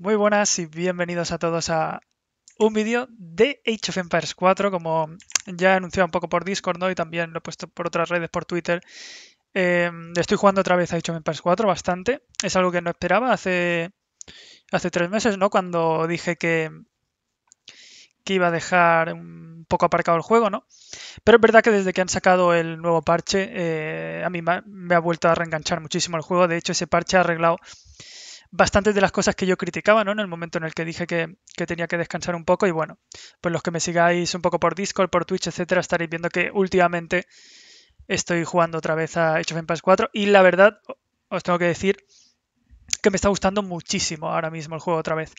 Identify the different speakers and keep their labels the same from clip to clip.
Speaker 1: Muy buenas y bienvenidos a todos a un vídeo de Age of Empires 4, como ya he anunciado un poco por Discord ¿no? y también lo he puesto por otras redes, por Twitter. Em, estoy jugando otra vez a Age of Empires 4 bastante, es algo que no esperaba hace, hace tres meses, ¿no? cuando dije que, que iba a dejar un poco aparcado el juego, ¿no? Pero es verdad que desde que han sacado el nuevo parche, eh, a mí me ha vuelto a reenganchar muchísimo el juego, de hecho ese parche ha arreglado bastantes de las cosas que yo criticaba, ¿no? En el momento en el que dije que, tenía que descansar un poco. Y bueno, pues los que me sigáis un poco por Discord, por Twitch, etcétera, estaréis viendo que últimamente estoy jugando otra vez a Age of Empires 4. Y la verdad, os tengo que decir que me está gustando muchísimo ahora mismo el juego otra vez.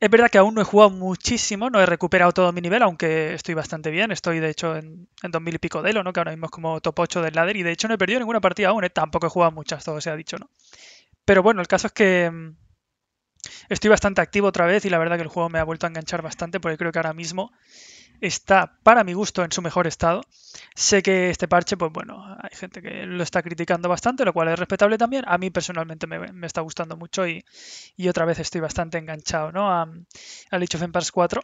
Speaker 1: Es verdad que aún no he jugado muchísimo, no he recuperado todo mi nivel, aunque estoy bastante bien. Estoy, de hecho, en, 2000 y pico de lo, ¿no? Que ahora mismo como top 8 del ladder. Y de hecho no he perdido ninguna partida aún, ¿eh? tampoco he jugado muchas, todo se ha dicho, ¿no? Pero bueno, el caso es que mm, estoy bastante activo otra vez y la verdad que el juego me ha vuelto a enganchar bastante porque creo que ahora mismo está, para mi gusto, en su mejor estado. Sé que este parche, pues bueno, hay gente que lo está criticando bastante, lo cual es respetable también. A mí personalmente me, está gustando mucho y, otra vez estoy bastante enganchado ¿no? a, mm, a Age of Empires 4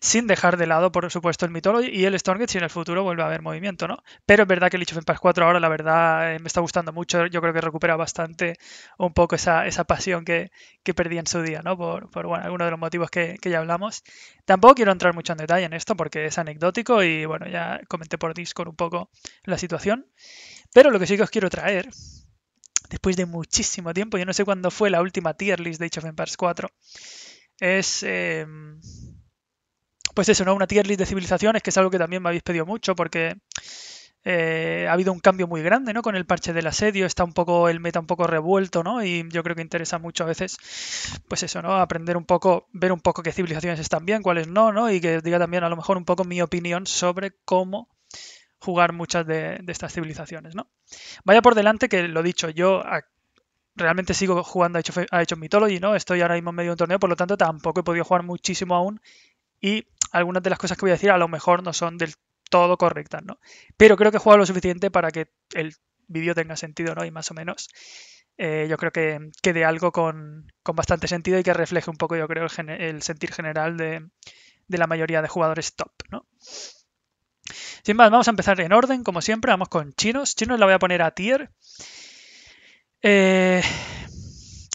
Speaker 1: sin dejar de lado, por supuesto, el Mythology y el Stormgate si en el futuro vuelve a haber movimiento, ¿no? Pero es verdad que el Age of Empires 4 ahora, la verdad, eh, me está gustando mucho. Yo creo que recupera bastante un poco esa, pasión que, perdí en su día, ¿no? Por, por bueno, algunos de los motivos que, ya hablamos. Tampoco quiero entrar mucho en detalle en esto porque es anecdótico y, bueno, ya comenté por Discord un poco la situación. Pero lo que sí que os quiero traer, después de muchísimo tiempo, yo no sé cuándo fue la última tier list de Age of Empires 4, es... Em, pues eso, ¿no? Una tier list de civilizaciones, que es algo que también me habéis pedido mucho porque eh, ha habido un cambio muy grande, ¿no? Con el parche del asedio, está un poco el meta un poco revuelto, ¿no? Y yo creo que interesa mucho a veces, pues eso, ¿no? Aprender un poco, ver un poco qué civilizaciones están bien, cuáles no, ¿no? Y que diga también a lo mejor un poco mi opinión sobre cómo jugar muchas de, estas civilizaciones, ¿no? Vaya por delante que lo dicho, yo realmente sigo jugando a Hechos Mythology, ¿no? Estoy ahora mismo en medio de un torneo, por lo tanto tampoco he podido jugar muchísimo aún y algunas de las cosas que voy a decir a lo mejor no son del todo correctas, ¿no? Pero creo que he jugado lo suficiente para que el vídeo tenga sentido, ¿no? Y más o menos. Eh, yo creo que quede algo con, bastante sentido y que refleje un poco, yo creo, el, sentir general de, de, la mayoría de jugadores top, ¿no? Sin más, vamos a empezar en orden, como siempre, vamos con chinos. Chinos la voy a poner a tier. Eh,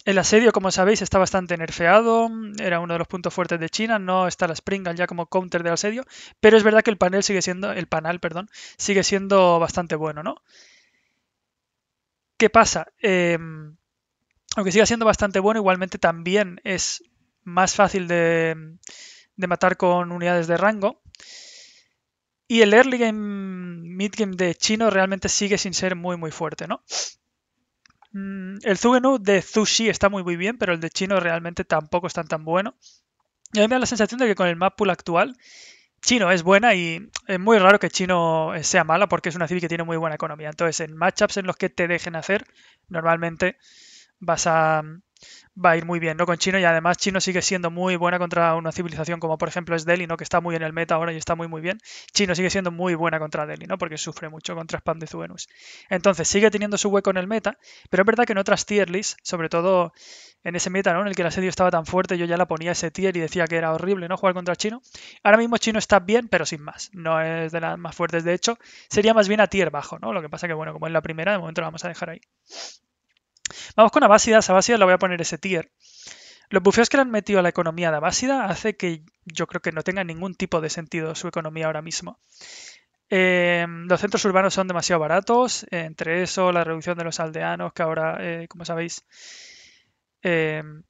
Speaker 1: el asedio, como sabéis, está bastante nerfeado, era uno de los puntos fuertes de China, no está la Springal ya como counter del asedio, pero es verdad que el panel sigue siendo, el panel, perdón, sigue siendo bastante bueno, ¿no? ¿Qué pasa? Em, aunque siga siendo bastante bueno, igualmente también es más fácil de, matar con unidades de rango. Y el early game, mid game de chino realmente sigue sin ser muy, muy fuerte, ¿no? Mm, el Zugenu de Zushi está muy muy bien, pero el de Chino realmente tampoco es tan bueno. Y a mí me da la sensación de que con el map actual, Chino es buena y es muy raro que Chino sea mala porque es una civil que tiene muy buena economía. Entonces, en matchups en los que te dejen hacer, normalmente vas a, va a ir muy bien, ¿no? Con Chino y además Chino sigue siendo muy buena contra una civilización como por ejemplo es Delhi, ¿no? Que está muy en el meta ahora y está muy muy bien. Chino sigue siendo muy buena contra Delhi, ¿no? Porque sufre mucho contra Spam de Zuenus. Entonces sigue teniendo su hueco en el meta, pero es verdad que en otras tier lists, sobre todo en ese meta, ¿no? En el que el asedio estaba tan fuerte, yo ya la ponía ese tier y decía que era horrible, ¿no? Jugar contra Chino. Ahora mismo Chino está bien, pero sin más. No es de las más fuertes, de hecho. Sería más bien a tier bajo, ¿no? Lo que pasa que, bueno, como es la primera, de momento la vamos a dejar ahí. Vamos con Abásida. Abásida la voy a poner ese tier. Los bufeos que le han metido a la economía de Abásida hace que yo creo que no tenga ningún tipo de sentido su economía ahora mismo. Em, los centros urbanos son demasiado baratos, entre eso la reducción de los aldeanos, que ahora, eh, como sabéis, em,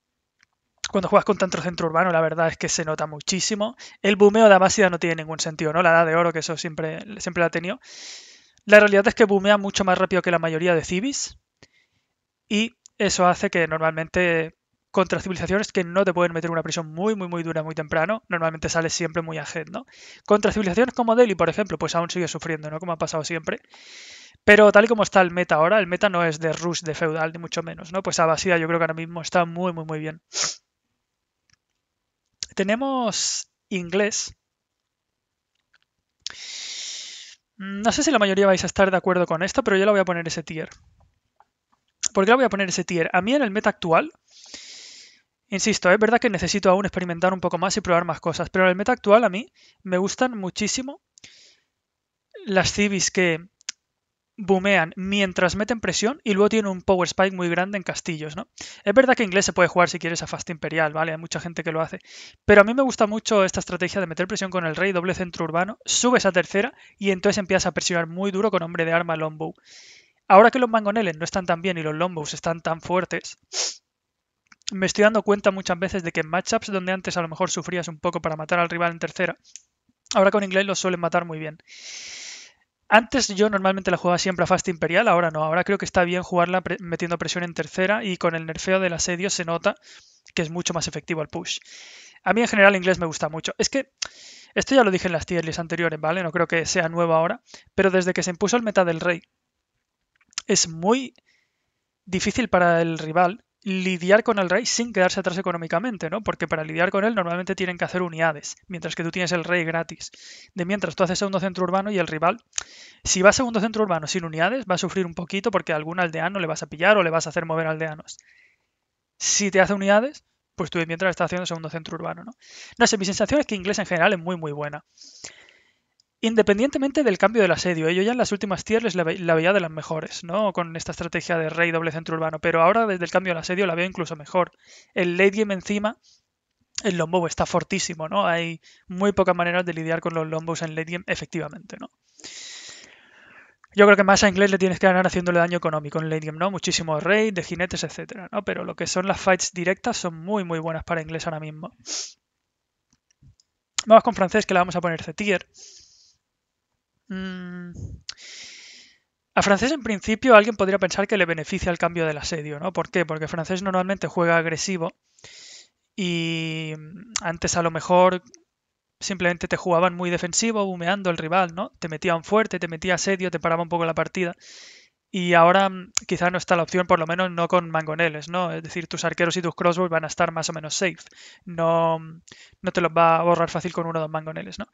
Speaker 1: cuando juegas con tanto centro urbano, la verdad es que se nota muchísimo. El boomeo de Abásida no tiene ningún sentido, ¿no? La edad de oro, que eso siempre, siempre la ha tenido. La realidad es que boomea mucho más rápido que la mayoría de civis, y eso hace que normalmente contra civilizaciones que no te pueden meter una prisión muy, muy, muy dura muy temprano, normalmente sales siempre muy ahead, ¿no? Contra civilizaciones como Delhi, por ejemplo, pues aún sigue sufriendo, ¿no? Como ha pasado siempre. Pero tal y como está el meta ahora, el meta no es de rush de feudal, ni mucho menos, ¿no? Pues vacía yo creo que ahora mismo está muy, muy, muy bien. Tenemos inglés. Mm, no sé si la mayoría vais a estar de acuerdo con esto, pero yo lo voy a poner ese tier. ¿Por qué le voy a poner ese tier? A mí en el meta actual, insisto, es verdad que necesito aún experimentar un poco más y probar más cosas, pero en el meta actual a mí me gustan muchísimo las civis que boomean mientras meten presión y luego tienen un power spike muy grande en castillos, ¿no? Es verdad que inglés se puede jugar si quieres a fast imperial, ¿vale? Hay mucha gente que lo hace. Pero a mí me gusta mucho esta estrategia de meter presión con el rey, doble centro urbano, subes a tercera y entonces empiezas a presionar muy duro con hombre de arma longbow. Ahora que los mangoneles no están tan bien y los Lombos están tan fuertes, me estoy dando cuenta muchas veces de que en matchups donde antes a lo mejor sufrías un poco para matar al rival en tercera, ahora con inglés lo suelen matar muy bien. Antes yo normalmente la jugaba siempre a Fast Imperial, ahora no. Ahora creo que está bien jugarla metiendo presión en tercera y con el nerfeo del asedio se nota que es mucho más efectivo el push. A mí en general inglés me gusta mucho. Es que esto ya lo dije en las tier anteriores, ¿vale? No creo que sea nuevo ahora, pero desde que se impuso el meta del rey, es muy difícil para el rival lidiar con el rey sin quedarse atrás económicamente, ¿no? Porque para lidiar con él normalmente tienen que hacer unidades, mientras que tú tienes el rey gratis. De mientras tú haces segundo centro urbano y el rival, si va a segundo centro urbano sin unidades, va a sufrir un poquito porque a algún aldeano le vas a pillar o le vas a hacer mover aldeanos. Si te hace unidades, pues tú de mientras estás haciendo segundo centro urbano, ¿no? No sé, mi sensación es que inglés en general es muy muy buena. Independientemente del cambio del asedio, ¿eh? yo ya en las últimas tierras la, veía de las mejores, ¿no? Con esta estrategia de rey doble centro urbano, pero ahora desde el cambio del asedio la veo incluso mejor. El late game encima, el Lombow está fortísimo, ¿no? Hay muy pocas maneras de lidiar con los lombos en late game efectivamente, ¿no? Yo creo que más a inglés le tienes que ganar haciéndole daño económico en late game, ¿no? Muchísimo rey, de jinetes, etcétera, ¿no? Pero lo que son las fights directas son muy, muy buenas para inglés ahora mismo. Vamos con francés, que la vamos a poner C-tier. Mm. a Francés, en principio, alguien podría pensar que le beneficia el cambio del asedio, ¿no? ¿Por qué? Porque Francés normalmente juega agresivo y mm, antes a lo mejor simplemente te jugaban muy defensivo, bumeando el rival, ¿no? Te metían fuerte, te metía asedio, te paraba un poco la partida. Y ahora mm, quizá no está la opción, por lo menos no con mangoneles, ¿no? Es decir, tus arqueros y tus crossbows van a estar más o menos safe. No, no te los va a borrar fácil con uno o dos mangoneles, ¿no?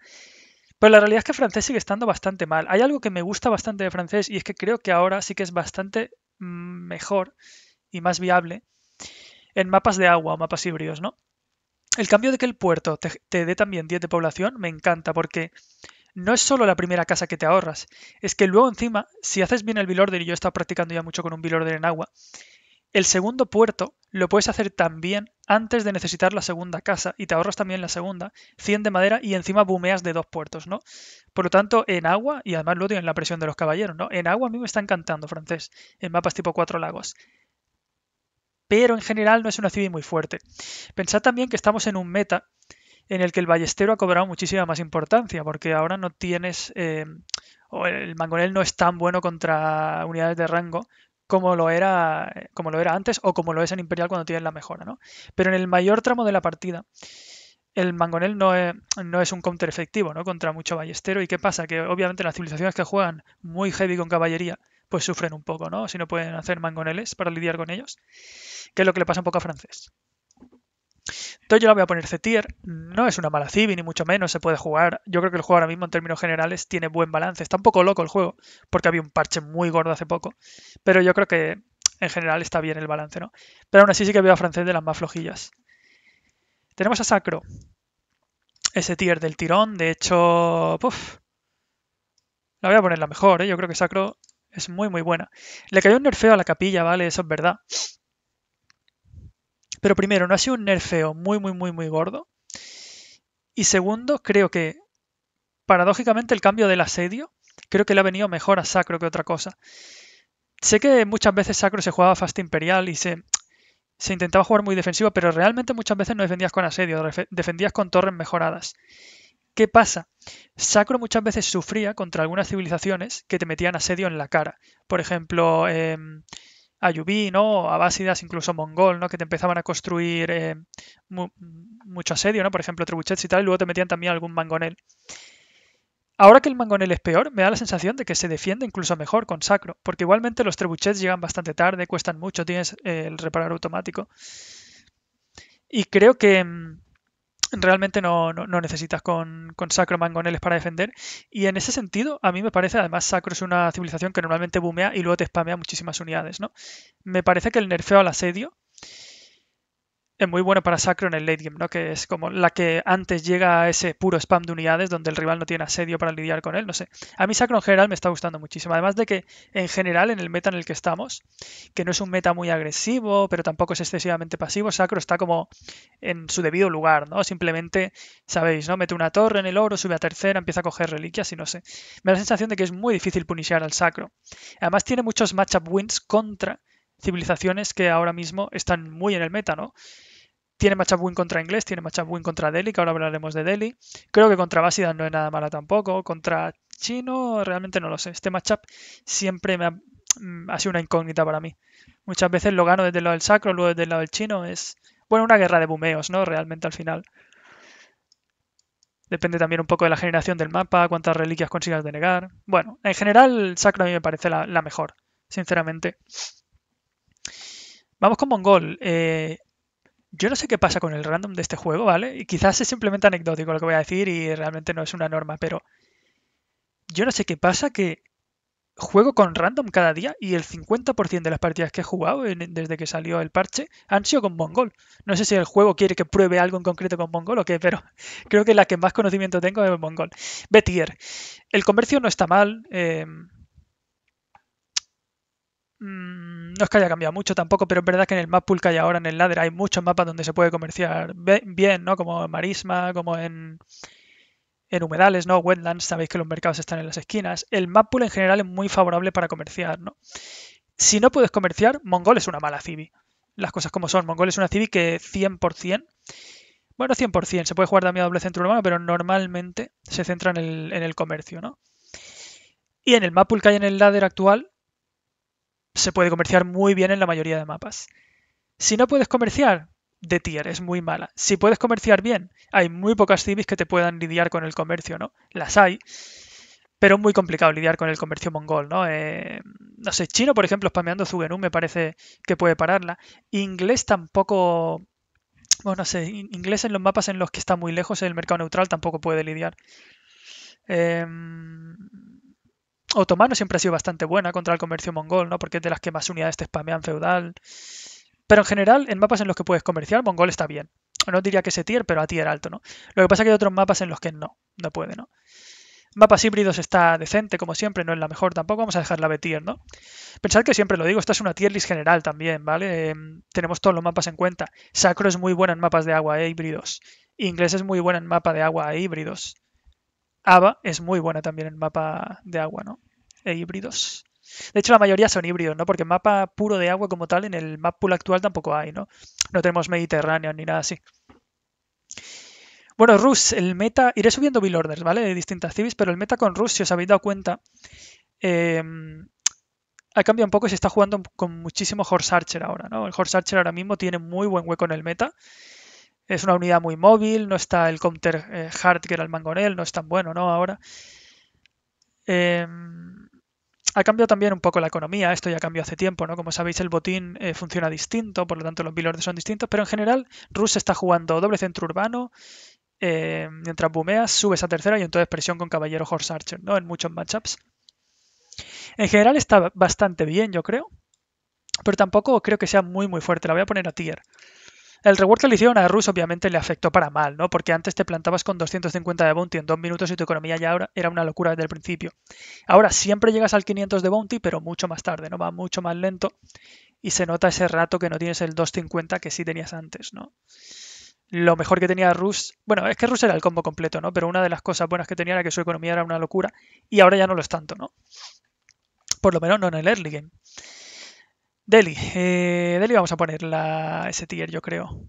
Speaker 1: Pero la realidad es que francés sigue estando bastante mal. Hay algo que me gusta bastante de francés y es que creo que ahora sí que es bastante mm, mejor y más viable en mapas de agua o mapas híbridos, ¿no? El cambio de que el puerto te, dé también 10 de población me encanta porque no es solo la primera casa que te ahorras, es que luego encima, si haces bien el bilorder, y yo he estado practicando ya mucho con un bilorder en agua, el segundo puerto lo puedes hacer también antes de necesitar la segunda casa y te ahorras también la segunda, 100 de madera y encima bumeas de dos puertos, ¿no? Por lo tanto, en agua, y además lo en la presión de los caballeros, ¿no? En agua a mí me está encantando francés, en mapas tipo cuatro lagos. Pero en general no es una ciudad muy fuerte. Pensad también que estamos en un meta en el que el ballestero ha cobrado muchísima más importancia, porque ahora no tienes... Eh, o el mangonel no es tan bueno contra unidades de rango como lo era como lo era antes o como lo es en Imperial cuando tienen la mejora, ¿no? Pero en el mayor tramo de la partida el mangonel no es, no es un counter efectivo, ¿no? Contra mucho ballestero y qué pasa que obviamente las civilizaciones que juegan muy heavy con caballería pues sufren un poco, ¿no? Si no pueden hacer mangoneles para lidiar con ellos, que es lo que le pasa un poco a francés. Entonces yo la voy a poner C-Tier. No es una mala Civi, ni mucho menos. Se puede jugar. Yo creo que el juego ahora mismo, en términos generales, tiene buen balance. Está un poco loco el juego, porque había un parche muy gordo hace poco. Pero yo creo que en general está bien el balance, ¿no? Pero aún así sí que veo Francés de las más flojillas. Tenemos a Sacro. Ese tier del tirón. De hecho. la voy a poner la mejor, ¿eh? Yo creo que Sacro es muy, muy buena. Le cayó un nerfeo a la capilla, ¿vale? Eso es verdad. Pero primero, no ha sido un nerfeo muy, muy, muy, muy gordo. Y segundo, creo que paradójicamente el cambio del asedio, creo que le ha venido mejor a Sacro que otra cosa. Sé que muchas veces Sacro se jugaba Fast Imperial y se, se intentaba jugar muy defensivo, pero realmente muchas veces no defendías con asedio, defendías con torres mejoradas. ¿Qué pasa? Sacro muchas veces sufría contra algunas civilizaciones que te metían asedio en la cara. Por ejemplo, eh, ayubí, ¿no? abásidas, incluso mongol, ¿no? que te empezaban a construir eh, mucho asedio, ¿no? por ejemplo, trebuchets y tal, y luego te metían también algún mangonel. Ahora que el mangonel es peor, me da la sensación de que se defiende incluso mejor con sacro, porque igualmente los trebuchets llegan bastante tarde, cuestan mucho, tienes eh, el reparar automático. Y creo que, mm, realmente no, no, necesitas con, Sacro mangoneles para defender. Y en ese sentido, a mí me parece, además, Sacro es una civilización que normalmente boomea y luego te spamea muchísimas unidades, ¿no? Me parece que el nerfeo al asedio es muy bueno para Sacro en el late game, ¿no? Que es como la que antes llega a ese puro spam de unidades donde el rival no tiene asedio para lidiar con él, no sé. A mí Sacro en general me está gustando muchísimo. Además de que en general en el meta en el que estamos, que no es un meta muy agresivo, pero tampoco es excesivamente pasivo, Sacro está como en su debido lugar, ¿no? Simplemente, sabéis, ¿no? Mete una torre en el oro, sube a tercera, empieza a coger reliquias y no sé. Me da la sensación de que es muy difícil puniciar al Sacro. Además tiene muchos matchup wins contra civilizaciones que ahora mismo están muy en el meta, ¿no? Tiene matchup win contra Inglés, tiene matchup win contra Delhi, que ahora hablaremos de Delhi. Creo que contra básida no es nada mala tampoco. Contra Chino, realmente no lo sé. Este matchup siempre me mm, ha, sido una incógnita para mí. Muchas veces lo gano desde el lado del sacro, luego desde el lado del chino. Es, bueno, una guerra de bumeos, ¿no? Realmente al final. Depende también un poco de la generación del mapa, cuántas reliquias consigas denegar. Bueno, en general, sacro a mí me parece la mejor, sinceramente. Vamos con Mongol. Eh, yo no sé qué pasa con el random de este juego, ¿vale? Y quizás es simplemente anecdótico lo que voy a decir y realmente no es una norma, pero yo no sé qué pasa que juego con random cada día y el 50% de las partidas que he jugado desde que salió el parche han sido con Mongol. No sé si el juego quiere que pruebe algo en concreto con Mongol o qué, pero creo que la que más conocimiento tengo es Mongol. Betier. El comercio no está mal. Eh, Mm, no es que haya cambiado mucho tampoco, pero es verdad que en el map pool que hay ahora en el ladder hay muchos mapas donde se puede comerciar bien, ¿no? Como en Marisma, como en, en humedales, ¿no? Wetlands, sabéis que los mercados están en las esquinas. El map pool en general es muy favorable para comerciar, ¿no? Si no puedes comerciar, Mongol es una mala civi. Las cosas como son. Mongol es una civi que 100%, bueno, 100%, se puede jugar también a doble centro urbano, pero normalmente se centra en el, comercio, ¿no? Y en el map pool que hay en el ladder actual, se puede comerciar muy bien en la mayoría de mapas. Si no puedes comerciar, de tier es muy mala. Si puedes comerciar bien, hay muy pocas civis que te puedan lidiar con el comercio, ¿no? Las hay, pero es muy complicado lidiar con el comercio mongol, ¿no? Eh, no sé, chino, por ejemplo, spameando Zugenun me parece que puede pararla. Inglés tampoco... Bueno, no sé, inglés en los mapas en los que está muy lejos el mercado neutral tampoco puede lidiar. Eh, otomano siempre ha sido bastante buena contra el comercio mongol, ¿no? Porque es de las que más unidades te spamean feudal. Pero en general, en mapas en los que puedes comerciar, mongol está bien. No diría que se tier, pero a tier alto, ¿no? Lo que pasa es que hay otros mapas en los que no, no puede, ¿no? Mapas híbridos está decente, como siempre, no es la mejor tampoco, vamos a dejarla B tier, ¿no? Pensad que siempre lo digo, esta es una tier list general también, ¿vale? Em, tenemos todos los mapas en cuenta. Sacro es muy buena en mapas de agua e híbridos. Inglés es muy buena en mapa de agua e híbridos. Ava es muy buena también en mapa de agua, ¿no? E híbridos. De hecho, la mayoría son híbridos, ¿no? Porque mapa puro de agua como tal en el map pool actual tampoco hay, ¿no? No tenemos Mediterráneo ni nada así. Bueno, Rus, el meta... Iré subiendo build orders, ¿vale? De distintas civis, pero el meta con Rus, si os habéis dado cuenta, em, ha cambiado un poco y se está jugando con muchísimo Horse Archer ahora, ¿no? El Horse Archer ahora mismo tiene muy buen hueco en el meta es una unidad muy móvil, no está el counter eh, hard que era el mangonel, no es tan bueno, ¿no? Ahora. Em, ha cambiado también un poco la economía, esto ya cambió hace tiempo, ¿no? Como sabéis, el botín eh, funciona distinto, por lo tanto los bilordes son distintos, pero en general Rus está jugando doble centro urbano, em, mientras bumeas, subes a tercera y entonces presión con caballero Horse Archer, ¿no? En muchos matchups. En general está bastante bien, yo creo, pero tampoco creo que sea muy muy fuerte, la voy a poner a tier. El reward que le hicieron a Rus obviamente le afectó para mal, ¿no? Porque antes te plantabas con 250 de bounty en dos minutos y tu economía ya era una locura desde el principio. Ahora siempre llegas al 500 de bounty, pero mucho más tarde, ¿no? Va mucho más lento y se nota ese rato que no tienes el 250 que sí tenías antes, ¿no? Lo mejor que tenía Rus, bueno, es que Rus era el combo completo, ¿no? Pero una de las cosas buenas que tenía era que su economía era una locura y ahora ya no lo es tanto, ¿no? Por lo menos no en el early game. Delhi. Eh, Delhi vamos a poner la, ese tier, yo creo.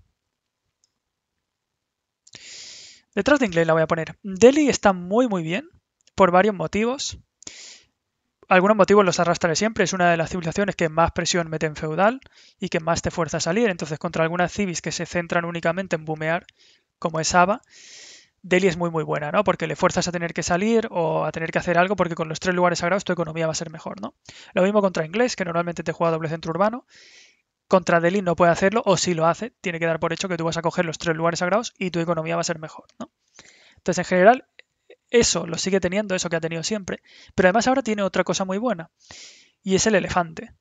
Speaker 1: Detrás de Inglés la voy a poner. Delhi está muy, muy bien por varios motivos. Algunos motivos los arrastraré siempre. Es una de las civilizaciones que más presión mete en feudal y que más te fuerza a salir. Entonces, contra algunas civis que se centran únicamente en boomear como es Ava, Delhi es muy muy buena, ¿no? Porque le fuerzas a tener que salir o a tener que hacer algo porque con los tres lugares sagrados tu economía va a ser mejor, ¿no? Lo mismo contra Inglés, que normalmente te juega doble centro urbano. Contra Delhi no puede hacerlo o si lo hace, tiene que dar por hecho que tú vas a coger los tres lugares sagrados y tu economía va a ser mejor, ¿no? Entonces, en general, eso lo sigue teniendo, eso que ha tenido siempre, pero además ahora tiene otra cosa muy buena y es el elefante.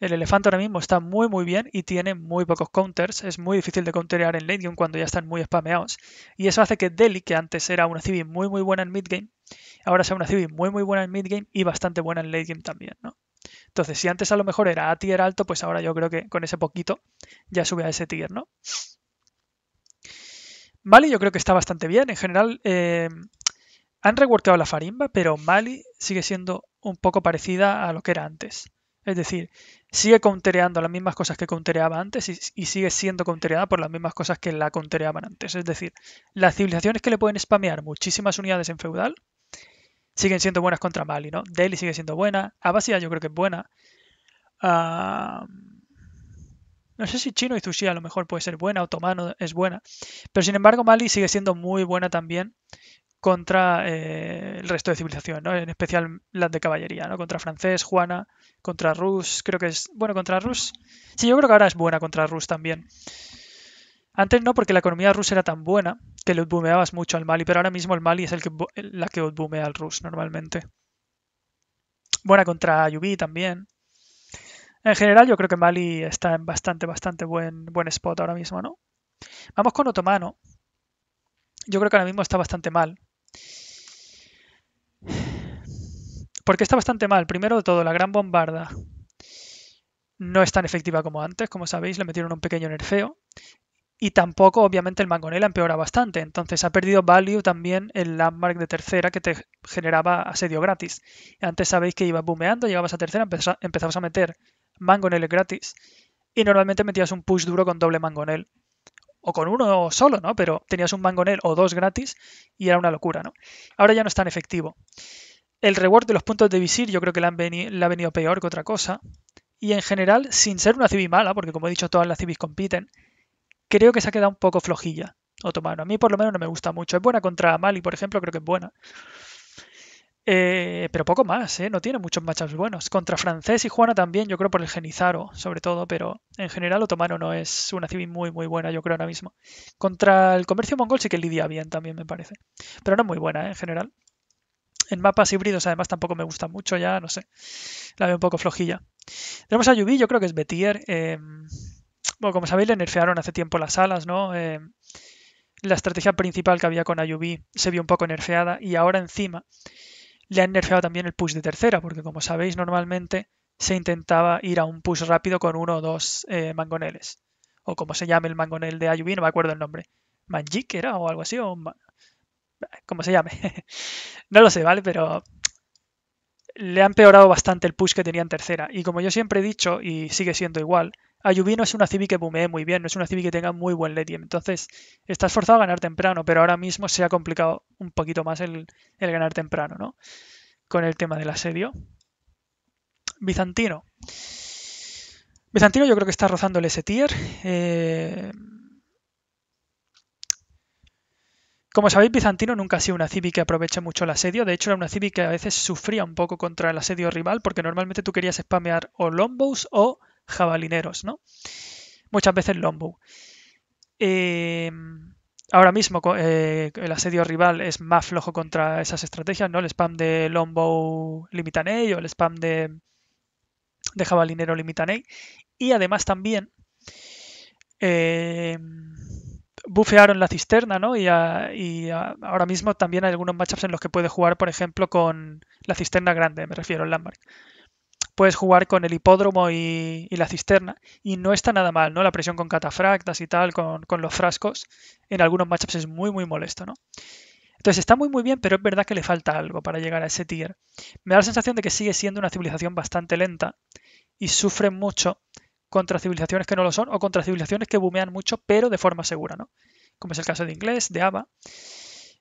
Speaker 1: El elefante ahora mismo está muy muy bien y tiene muy pocos counters, es muy difícil de counterear en late game cuando ya están muy spameados, y eso hace que Delhi, que antes era una civi muy muy buena en mid game, ahora sea una civi muy muy buena en mid game y bastante buena en late game también, ¿no? Entonces, si antes a lo mejor era A tier alto, pues ahora yo creo que con ese poquito ya sube a ese tier, ¿no? Mali yo creo que está bastante bien. En general, eh, han reworkado la farimba, pero Mali sigue siendo un poco parecida a lo que era antes. Es decir, sigue countereando las mismas cosas que countereaba antes y, sigue siendo countereada por las mismas cosas que la countereaban antes. Es decir, las civilizaciones que le pueden spamear muchísimas unidades en feudal siguen siendo buenas contra Mali, ¿no? Delhi sigue siendo buena, Abasia yo creo que es buena. Ah, no sé si Chino y Zushi a lo mejor puede ser buena, Otomano es buena. Pero sin embargo, Mali sigue siendo muy buena también contra eh, el resto de civilización, ¿no? en especial las de caballería, ¿no? contra francés, Juana, contra Rus, creo que es, bueno, contra Rus, sí, yo creo que ahora es buena contra Rus también. Antes no, porque la economía rusa era tan buena que le boomeabas mucho al Mali, pero ahora mismo el Mali es el que, la que boomea al Rus normalmente. Buena contra Yubi también. En general yo creo que Mali está en bastante, bastante buen, buen spot ahora mismo, ¿no? Vamos con Otomano. Yo creo que ahora mismo está bastante mal porque está bastante mal. Primero de todo, la gran bombarda no es tan efectiva como antes. Como sabéis, le metieron un pequeño nerfeo. Y tampoco, obviamente, el Mangonela empeora bastante. Entonces ha perdido value también el landmark de tercera que te generaba asedio gratis. Antes sabéis que ibas boomeando, llegabas a tercera, empezabas a meter Mangonel gratis. Y normalmente metías un push duro con doble Mangonel o con uno solo, ¿no? Pero tenías un mangonel o dos gratis y era una locura, ¿no? Ahora ya no es tan efectivo. El reward de los puntos de visir yo creo que le, han ha venido peor que otra cosa. Y en general, sin ser una civi mala, porque como he dicho, todas las civis compiten, creo que se ha quedado un poco flojilla otomano. A mí por lo menos no me gusta mucho. Es buena contra Mali, por ejemplo, creo que es buena. Eh, pero poco más, ¿eh? no tiene muchos matchups buenos. Contra francés y Juana también, yo creo por el Genizaro, sobre todo, pero en general otomano no es una civil muy muy buena, yo creo ahora mismo. Contra el comercio mongol sí que lidia bien también, me parece. Pero no muy buena ¿eh? en general. En mapas híbridos además tampoco me gusta mucho, ya no sé. La veo un poco flojilla. Tenemos a Yubi, yo creo que es Betier. Eh, bueno, como sabéis, le nerfearon hace tiempo las alas, ¿no? la estrategia principal que había con Ayubi se vio un poco nerfeada y ahora encima le ha nerfeado también el push de tercera, porque como sabéis, normalmente se intentaba ir a un push rápido con uno o dos eh, mangoneles. O como se llame el mangonel de ayubí no me acuerdo el nombre. Manjik era o algo así, o como se llame. no lo sé, ¿vale? Pero le ha empeorado bastante el push que tenía en tercera. Y como yo siempre he dicho, y sigue siendo igual, Ayubi no es una cibi que bumee muy bien, no es una cibi que tenga muy buen late Entonces, estás forzado a ganar temprano, pero ahora mismo se ha complicado un poquito más el, ganar temprano, ¿no? Con el tema del asedio. Bizantino. Bizantino yo creo que está rozando el tier eh, Como sabéis, Bizantino nunca ha sido una cibi que aproveche mucho el asedio. De hecho, era una Civi que a veces sufría un poco contra el asedio rival, porque normalmente tú querías spamear o Lombos o jabalineros, ¿no? Muchas veces longbow. Eh, ahora mismo eh, el asedio rival es más flojo contra esas estrategias, ¿no? El spam de longbow limitan o el spam de, de jabalinero limitan Y además también eh, bufearon la cisterna, ¿no? Y, ahora mismo también hay algunos matchups en los que puede jugar, por ejemplo, con la cisterna grande, me refiero al landmark puedes jugar con el hipódromo y, la cisterna. Y no está nada mal, ¿no? La presión con catafractas y tal, con, los frascos, en algunos matchups es muy, muy molesto, ¿no? Entonces está muy muy bien, pero es verdad que le falta algo para llegar a ese tier. Me da la sensación de que sigue siendo una civilización bastante lenta y sufre mucho contra civilizaciones que no lo son o contra civilizaciones que bumean mucho, pero de forma segura, ¿no? Como es el caso de Inglés, de Ava.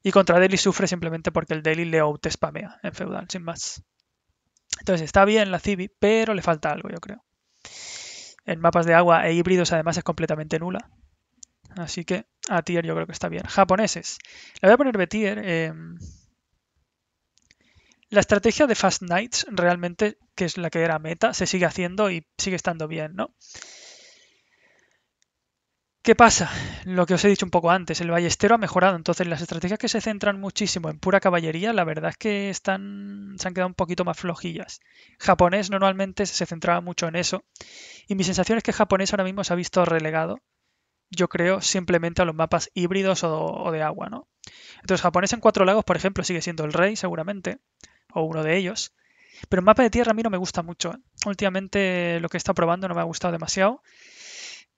Speaker 1: Y contra Delhi sufre simplemente porque el Delhi le outspamea en feudal, sin más. Entonces está bien la Civi, pero le falta algo, yo creo. En mapas de agua e híbridos además es completamente nula. Así que a tier yo creo que está bien. Japoneses. Le voy a poner B tier. Em, la estrategia de Fast Knights realmente, que es la que era meta, se sigue haciendo y sigue estando bien, ¿no? ¿Qué pasa? Lo que os he dicho un poco antes, el ballestero ha mejorado, entonces las estrategias que se centran muchísimo en pura caballería, la verdad es que están, se han quedado un poquito más flojillas. Japonés normalmente se centraba mucho en eso, y mi sensación es que japonés ahora mismo se ha visto relegado, yo creo, simplemente a los mapas híbridos o, de agua, ¿no? Entonces japonés en Cuatro Lagos, por ejemplo, sigue siendo el rey, seguramente, o uno de ellos, pero el mapa de tierra a mí no me gusta mucho. ¿eh? Últimamente lo que he estado probando no me ha gustado demasiado.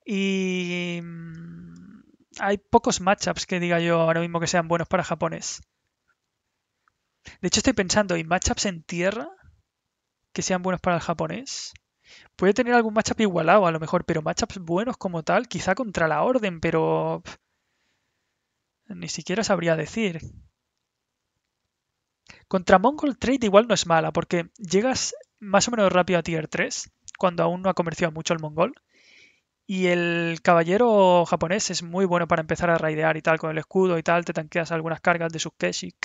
Speaker 1: Y mm, hay pocos matchups que diga yo ahora mismo que sean buenos para japonés. De hecho, estoy pensando, ¿y matchups en tierra que sean buenos para el japonés? Puede tener algún matchup igualado a lo mejor, pero matchups buenos como tal, quizá contra la orden, pero ni siquiera sabría decir. Contra Mongol Trade igual no es mala, porque llegas más o menos rápido a Tier 3, cuando aún no ha comerciado mucho el Mongol. Y el caballero japonés es muy bueno para empezar a raidear y tal, con el escudo y tal, te tanqueas algunas cargas de sus Keshik.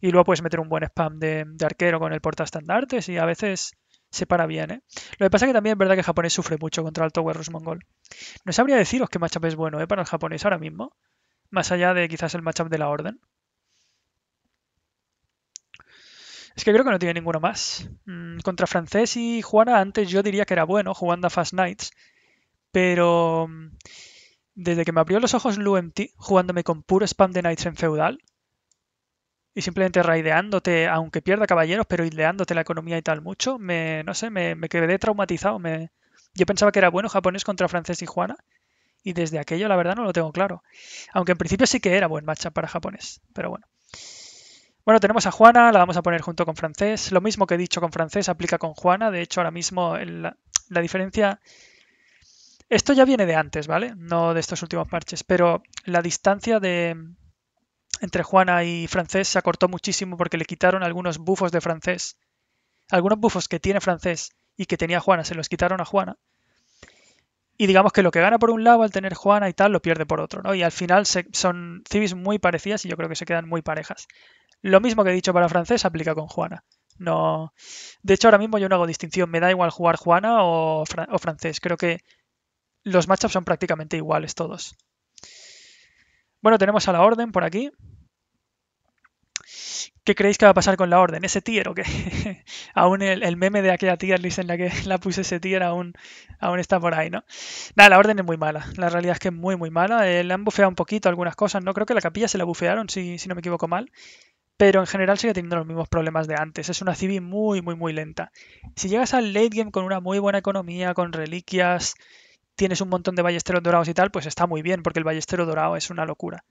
Speaker 1: Y luego puedes meter un buen spam de, arquero con el portaestandartes y a veces se para bien. ¿eh? Lo que pasa es que también es verdad que japonés sufre mucho contra el Tower Rus Mongol. No sabría deciros qué matchup es bueno ¿eh? para el japonés ahora mismo, más allá de quizás el matchup de la Orden. Es que creo que no tiene ninguno más. Mm, contra francés y Juana antes yo diría que era bueno jugando a Fast Knights pero mm, desde que me abrió los ojos LuMT jugándome con puro spam de Knights en feudal y simplemente raideándote, aunque pierda caballeros, pero ideándote la economía y tal mucho, me, no sé, me, quedé traumatizado. yo pensaba que era bueno japonés contra francés y juana y desde aquello la verdad no lo tengo claro. Aunque en principio sí que era buen matchup para japonés, pero bueno. Bueno, tenemos a Juana, la vamos a poner junto con francés. Lo mismo que he dicho con francés aplica con Juana. De hecho, ahora mismo la, la diferencia esto ya viene de antes, ¿vale? No de estos últimos parches, pero la distancia de entre Juana y francés se acortó muchísimo porque le quitaron algunos bufos de francés. Algunos bufos que tiene francés y que tenía Juana se los quitaron a Juana. Y digamos que lo que gana por un lado al tener Juana y tal lo pierde por otro, ¿no? Y al final son civis muy parecidas y yo creo que se quedan muy parejas. Lo mismo que he dicho para francés aplica con Juana. No. De hecho, ahora mismo yo no hago distinción. Me da igual jugar Juana o francés. Creo que los matchups son prácticamente iguales todos. Bueno, tenemos a la orden por aquí. ¿Qué creéis que va a pasar con la orden? ¿Ese tier o qué? aún el, meme de aquella tier list en la que la puse ese tier aún, aún está por ahí, ¿no? Nada, la orden es muy mala. La realidad es que es muy, muy mala. El eh, le han bufeado un poquito algunas cosas, ¿no? Creo que la capilla se la bufearon, si, si no me equivoco mal. Pero en general sigue teniendo los mismos problemas de antes. Es una civ muy, muy, muy lenta. Si llegas al late game con una muy buena economía, con reliquias, tienes un montón de ballesteros dorados y tal, pues está muy bien, porque el ballestero dorado es una locura.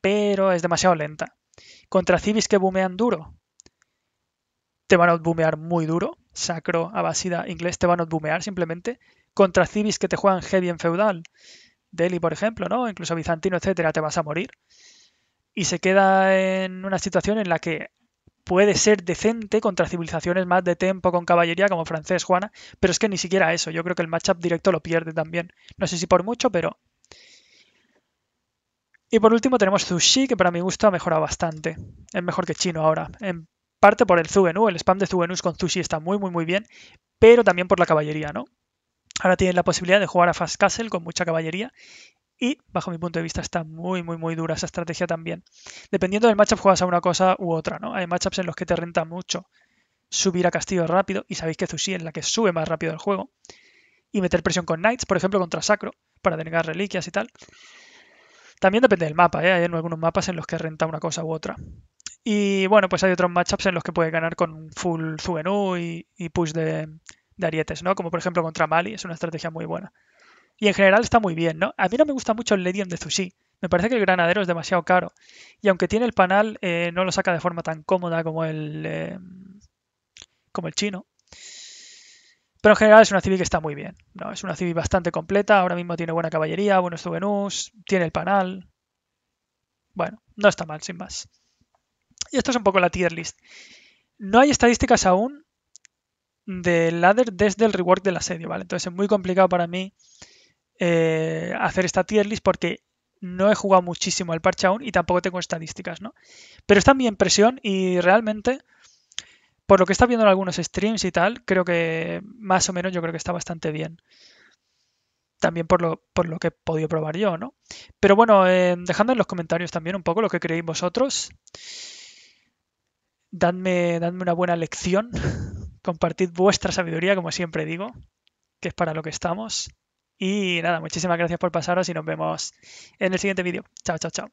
Speaker 1: Pero es demasiado lenta. Contra civis que bumean duro, te van a bumear muy duro. Sacro, Abasida, inglés, te van a bumear simplemente. Contra civis que te juegan heavy en feudal, Delhi, por ejemplo, ¿no? Incluso bizantino, etcétera, te vas a morir. Y se queda en una situación en la que puede ser decente contra civilizaciones más de tempo con caballería como francés, Juana, pero es que ni siquiera eso. Yo creo que el matchup directo lo pierde también. No sé si por mucho, pero. Y por último tenemos Zushi, que para mi gusto ha mejorado bastante. Es mejor que Chino ahora. En parte por el Zugenu, el spam de Zugenus con Zushi está muy, muy, muy bien, pero también por la caballería, ¿no? Ahora tienen la posibilidad de jugar a Fast Castle con mucha caballería y, bajo mi punto de vista, está muy, muy, muy dura esa estrategia también. Dependiendo del matchup, juegas a una cosa u otra, ¿no? Hay matchups en los que te renta mucho subir a castillo rápido, y sabéis que Zushi es la que sube más rápido el juego, y meter presión con Knights, por ejemplo, contra Sacro, para denegar reliquias y tal. También depende del mapa, ¿eh? hay algunos mapas en los que renta una cosa u otra. Y bueno, pues hay otros matchups en los que puedes ganar con full Zugenu y, y push de, de, arietes, ¿no? Como por ejemplo contra Mali, es una estrategia muy buena. Y en general está muy bien, ¿no? A mí no me gusta mucho el Ledium de Zushi. Me parece que el granadero es demasiado caro. Y aunque tiene el panal, eh, no lo saca de forma tan cómoda como el, eh, como el chino. Pero en general es una civi que está muy bien. ¿no? Es una civi bastante completa. Ahora mismo tiene buena caballería, buenos Venus, tiene el panal. Bueno, no está mal, sin más. Y esto es un poco la tier list. No hay estadísticas aún del ladder desde el rework del asedio, ¿vale? Entonces es muy complicado para mí eh, hacer esta tier list porque no he jugado muchísimo al parche aún y tampoco tengo estadísticas, ¿no? Pero está en mi impresión y realmente, por lo que está viendo en algunos streams y tal, creo que más o menos yo creo que está bastante bien. También por lo, que he podido probar yo, ¿no? Pero bueno, eh, dejando en los comentarios también un poco lo que creéis vosotros. dadme una buena lección. Compartid vuestra sabiduría, como siempre digo, que es para lo que estamos. Y nada, muchísimas gracias por pasaros y nos vemos en el siguiente vídeo. Chao, chao, chao.